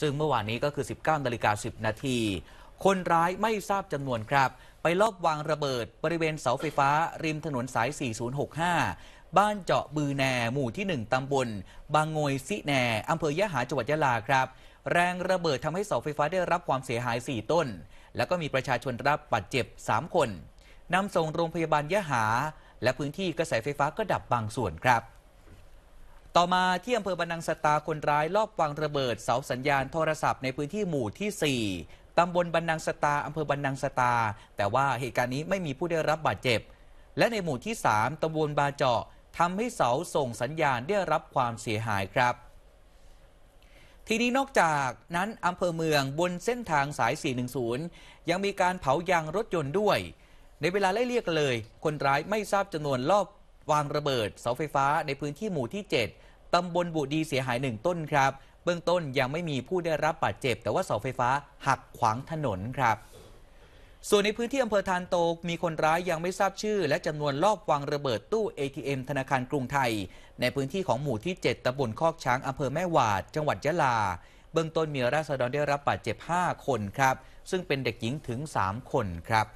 ซึ่งเมื่อวานนี้ก็คือ 19 นาฬิกา10 นาที คนร้ายไม่ทราบจำนวนครับ ไปลอบวางระเบิดบริเวณเสาไฟฟ้าริมถนนสาย 4065 บ้านเจาะบือแนหมู่ที่ 1 ตำบลบางงวยซิแนอำเภอยะหาจังหวัดยะลาครับ แรงระเบิดทำให้เสาไฟฟ้าได้รับความเสียหาย 4 ต้น แล้วก็มีประชาชนรับบาดเจ็บ 3 คนนำส่งโรงพยาบาลยะหา และพื้นที่กระแสไฟฟ้าก็ดับบางส่วนครับต่อมาที่อำเภอบรรนังสตาคนร้ายลอบวางระเบิด เสาสัญญาณโทรศัพท์ในพื้นที่หมู่ที่ 4 ตำบลบรรนังสตาอำเภอบรรนังสตา แต่ว่าเหตุการณ์นี้ไม่มีผู้ได้รับบาดเจ็บ และในหมู่ที่ 3 ตำบลบาเจาะทำให้เสาส่งสัญญาณได้รับความเสียหายครับ ทีนี้นอกจากนั้นอำเภอเมืองบนเส้นทางสาย 410 ยังมีการเผายางรถยนต์ด้วย ในเวลาไล่เรียกเลย คนร้ายไม่ทราบจำนวนลอบวางระเบิด เสาไฟฟ้าในพื้นที่หมู่ที่ 7ตำบลบุดีเสียหายหนึ่งต้นครับ เบื้องต้นยังไม่มีผู้ได้รับบาดเจ็บแต่ว่าเสาไฟฟ้าหักขวางถนนครับ ส่วนในพื้นที่อำเภอทานโตมีคนร้ายยังไม่ทราบชื่อ และจำนวนลอบวางระเบิดตู้ ATM ธนาคารกรุงไทย ในพื้นที่ของหมู่ที่7ตำบลคอกช้างอำเภอแม่วาด จังหวัดยะลา เบื้องต้นมีราษฎรได้รับบาดเจ็บ5คนครับ ซึ่งเป็นเด็กหญิงถึง 3 คนครับ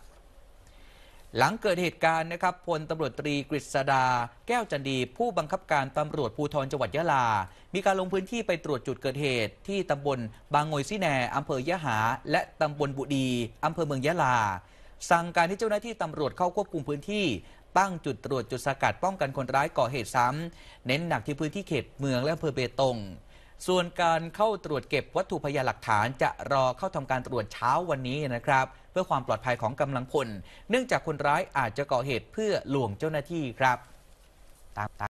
หลังเกิดเหตุการณ์นะครับพลตำรวจตรีกฤษดา แก้วจันดี ผู้บังคับการตำรวจภูธรจังหวัดยะลา มีการลงพื้นที่ไปตรวจจุดเกิดเหตุ ที่ตำบลบางงอยซีแหนอำเภอ ยะหา และตำบลบุดีอำเภอเมืองยะลาสั่งการให้เจ้าหน้าที่ตำรวจเข้าควบคุมพื้นที่ตั้งจุดตรวจจุดสกัดป้องกันคนร้ายก่อเหตุซ้ำเน้นหนักที่พื้นที่เขตเมืองและอำเภอเบตงส่วนการเข้าตรวจเก็บวัตถุพยานหลักฐานจะรอเข้าทำการตรวจเช้าวันนี้นะครับ เพื่อความปลอดภัยของกำลังพลเนื่องจากคนร้ายอาจจะก่อเหตุเพื่อลวงเจ้าหน้าที่ครับตาม